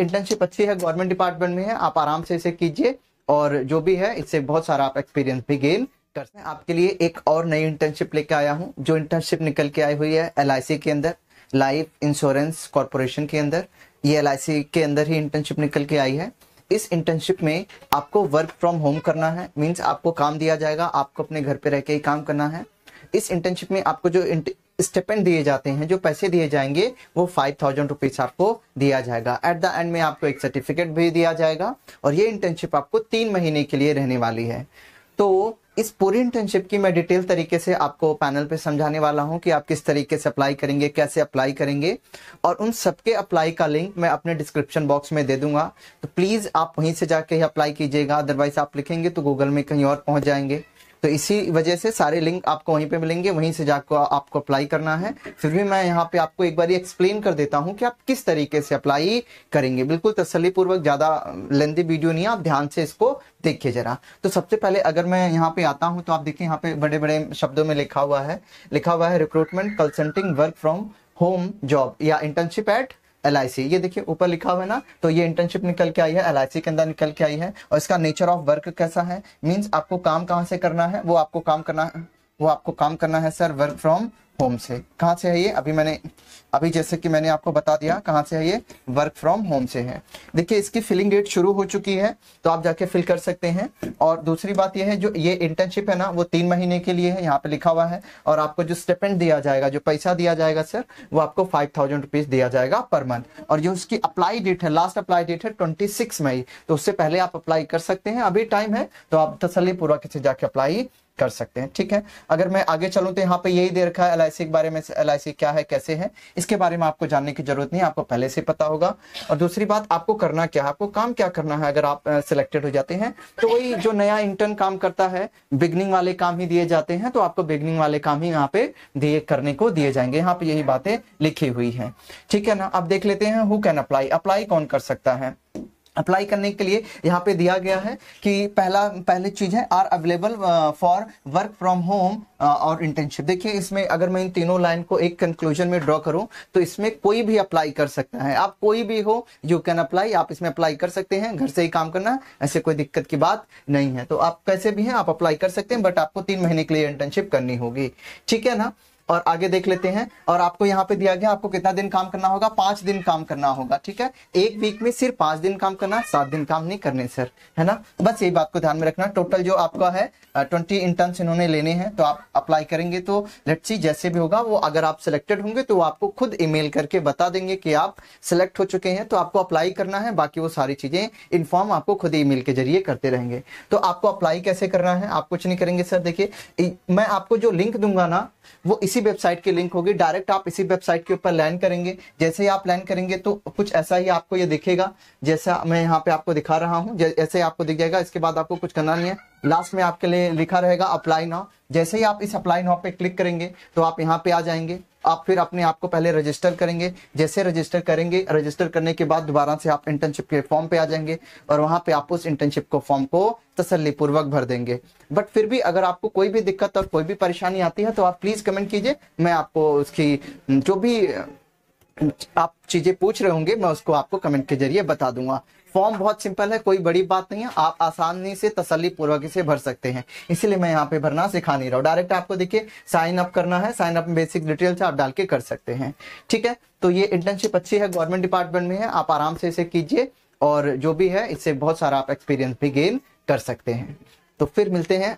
internship अच्छी है government department में है आप आराम से इसे कीजिए और जो भी है इससे बहुत सारा आप एक्सपीरियंस भी गेन कर सकते हैं आपके लिए एक और नई इंटर्नशिप लेके आया हूँ जो इंटर्नशिप निकल के आई हुई है एल के अंदर लाइफ इंश्योरेंस कॉरपोरेशन के अंदर ये एल के अंदर ही इंटर्नशिप निकल के आई है इस इंटर्नशिप में आपको वर्क फ्रॉम होम करना है मीन्स आपको काम दिया जाएगा आपको अपने घर पे रह के ही काम करना है इस इंटर्नशिप में आपको जो स्टेपेंट दिए जाते हैं जो पैसे दिए जाएंगे वो फाइव थाउजेंड रुपीज आपको दिया जाएगा एट द एंड में आपको एक सर्टिफिकेट भी दिया जाएगा और ये इंटर्नशिप आपको तीन महीने के लिए रहने वाली है तो इस पूरी इंटर्नशिप की मैं डिटेल तरीके से आपको पैनल पे समझाने वाला हूं कि आप किस तरीके से अप्लाई करेंगे कैसे अप्लाई करेंगे और उन सबके अप्लाई का लिंक मैं अपने डिस्क्रिप्शन बॉक्स में दे दूंगा तो प्लीज़ आप वहीं से जाके ही अप्लाई कीजिएगा अदरवाइज आप लिखेंगे तो गूगल में कहीं और पहुंच जाएंगे तो इसी वजह से सारे लिंक आपको वहीं पे मिलेंगे वहीं से जाकर आपको अप्लाई करना है फिर भी मैं यहाँ पे आपको एक बार एक्सप्लेन कर देता हूँ कि आप किस तरीके से अप्लाई करेंगे बिल्कुल तसलीपूर्वक ज़्यादा लेंदी वीडियो नहीं है आप ध्यान से इसको देखिए जरा तो सबसे पहले अगर मैं यहाँ पे आता हूँ तो आप देखिए यहाँ पे बड़े बड़े शब्दों में लिखा हुआ है लिखा हुआ है recruitment consulting work from home job या इंटर्नशिप एट एल ये देखिए ऊपर लिखा हुआ है ना तो ये इंटर्नशिप निकल के आई है एल के अंदर निकल के आई है और इसका नेचर ऑफ वर्क कैसा है मीन्स आपको काम कहाँ से करना है वो आपको काम करना है वो आपको काम करना है सर वर्क फ्रॉम होम से कहा से है ये अभी मैंने अभी जैसे कि मैंने आपको बता दिया कहाँ से है ये वर्क फ्रॉम होम से है देखिए इसकी फिलिंग डेट शुरू हो चुकी है तो आप जाके फिल कर सकते हैं और दूसरी बात ये है जो ये इंटर्नशिप है ना वो तीन महीने के लिए है यहाँ पे लिखा हुआ है और आपको जो स्टेपेंट दिया जाएगा जो पैसा दिया जाएगा सर वो आपको फाइव थाउजेंड रुपीज दिया जाएगा पर मंथ और जो उसकी अप्लाई डेट है लास्ट अप्लाई डेट है ट्वेंटी मई तो उससे पहले आप अप्लाई कर सकते हैं अभी टाइम है तो आप तसली पूर्वक से जाके अप्लाई कर सकते हैं ठीक है अगर मैं आगे चलूं तो यहाँ पे यही दे रखा है एल के बारे में एल क्या है कैसे है इसके बारे में आपको जानने की जरूरत नहीं आपको पहले से पता होगा और दूसरी बात आपको करना क्या है आपको काम क्या करना है अगर आप सिलेक्टेड हो जाते हैं तो वही जो नया इंटर्न काम करता है बिगनिंग वाले काम ही दिए जाते हैं तो आपको बिगनिंग वाले काम ही यहाँ पे दिए करने को दिए जाएंगे यहाँ पे यही बातें लिखी हुई है ठीक है ना आप देख लेते हैं हु कैन अप्लाई अप्लाई कौन कर सकता है अप्लाई करने के लिए यहाँ पे दिया गया है कि पहला पहली चीज है are available for work from home और इंटर्नशिप देखिए इसमें अगर मैं इन तीनों लाइन को एक कंक्लूजन में ड्रॉ करूं तो इसमें कोई भी अप्लाई कर सकता है आप कोई भी हो यू कैन अप्लाई आप इसमें अप्लाई कर सकते हैं घर से ही काम करना ऐसे कोई दिक्कत की बात नहीं है तो आप कैसे भी हैं आप अप्लाई कर सकते हैं बट आपको तीन महीने के लिए इंटर्नशिप करनी होगी ठीक है ना और आगे देख लेते हैं और आपको यहाँ पे दिया गया आपको कितना दिन काम करना होगा पांच दिन काम करना होगा ठीक है एक वीक में सिर्फ पांच दिन काम करना सात दिन काम नहीं करने सर है ना बस यही बात को ध्यान में रखना टोटल जो आपका है ट्वेंटी इंटर्न्स इन्होंने लेने हैं तो आप अप्लाई करेंगे तो लेट सी जैसे भी होगा वो अगर आप सिलेक्टेड होंगे तो आपको खुद ई करके बता देंगे कि आप सिलेक्ट हो चुके हैं तो आपको अप्लाई करना है बाकी वो सारी चीजें इन्फॉर्म आपको खुद ई के जरिए करते रहेंगे तो आपको अप्लाई कैसे करना है आप कुछ नहीं करेंगे सर देखिए मैं आपको जो लिंक दूंगा ना वो इसी इसी वेबसाइट की लिंक होगी डायरेक्ट आप इसी वेबसाइट के ऊपर लैंड करेंगे जैसे ही आप लैंड करेंगे तो कुछ ऐसा ही आपको ये दिखेगा जैसा मैं यहाँ पे आपको दिखा रहा हूँ जैसे आपको दिख जाएगा इसके बाद आपको कुछ करना नहीं है लास्ट में आपके लिए लिखा रहेगा अप्लाई नाउ जैसे ही आप इस अप्लाई नाउ पे क्लिक करेंगे तो आप यहाँ पे आ जाएंगे आप फिर अपने आप को पहले रजिस्टर करेंगे जैसे रजिस्टर करेंगे रजिस्टर करने के बाद दोबारा से आप इंटर्नशिप के फॉर्म पे आ जाएंगे और वहां पे आप उस इंटर्नशिप को फॉर्म को तसल्लीपूर्वक भर देंगे बट फिर भी अगर आपको कोई भी दिक्कत और कोई भी परेशानी आती है तो आप प्लीज कमेंट कीजिए मैं आपको उसकी जो भी आप चीजें पूछ रहे होंगे मैं उसको आपको कमेंट के जरिए बता दूंगा फॉर्म बहुत सिंपल है कोई बड़ी बात नहीं है आप आसानी से तसली पूर्वक इसे भर सकते हैं इसीलिए मैं यहाँ पे भरना सिखा नहीं रहा हूँ डायरेक्ट आपको देखिए साइन अप करना है साइन अप में बेसिक डिटेल्स आप डाल के कर सकते हैं ठीक है तो ये इंटर्नशिप अच्छी है गवर्नमेंट डिपार्टमेंट में है आप आराम से इसे कीजिए और जो भी है इससे बहुत सारा आप एक्सपीरियंस भी गेन कर सकते हैं तो फिर मिलते हैं